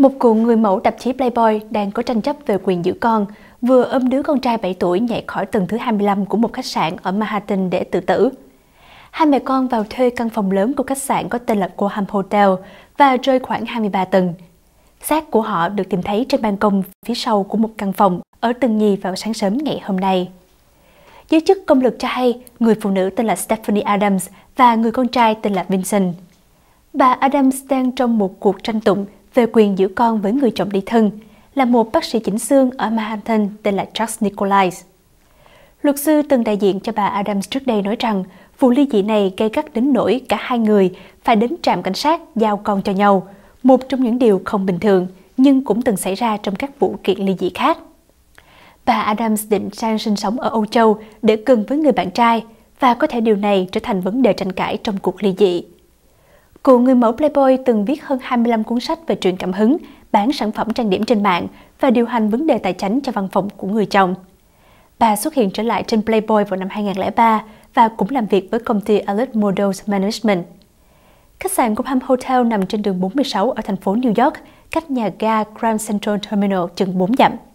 Một cuộn người mẫu tạp chí Playboy đang có tranh chấp về quyền giữ con, vừa ôm đứa con trai 7 tuổi nhảy khỏi tầng thứ 25 của một khách sạn ở Manhattan để tự tử. Hai mẹ con vào thuê căn phòng lớn của khách sạn có tên là Graham Hotel và rơi khoảng 23 tầng. Xác của họ được tìm thấy trên ban công phía sau của một căn phòng ở tầng nhì vào sáng sớm ngày hôm nay. Giới chức công lực cho hay người phụ nữ tên là Stephanie Adams và người con trai tên là Vincent. Bà Adams đang trong một cuộc tranh tụng về quyền giữ con với người chồng đi thân là một bác sĩ chỉnh xương ở Manhattan tên là Charles Nicolais. Luật sư từng đại diện cho bà Adams trước đây nói rằng vụ ly dị này gây gắt đến nỗi cả hai người phải đến trạm cảnh sát giao con cho nhau, một trong những điều không bình thường nhưng cũng từng xảy ra trong các vụ kiện ly dị khác. Bà Adams định sang sinh sống ở Âu Châu để gần với người bạn trai và có thể điều này trở thành vấn đề tranh cãi trong cuộc ly dị. Cựu người mẫu Playboy từng viết hơn 25 cuốn sách về truyền cảm hứng, bán sản phẩm trang điểm trên mạng và điều hành vấn đề tài chính cho văn phòng của người chồng. Bà xuất hiện trở lại trên Playboy vào năm 2003 và cũng làm việc với công ty Elite Models Management. Khách sạn của Palm Hotel nằm trên đường 46 ở thành phố New York, cách nhà ga Grand Central Terminal chừng 4 dặm.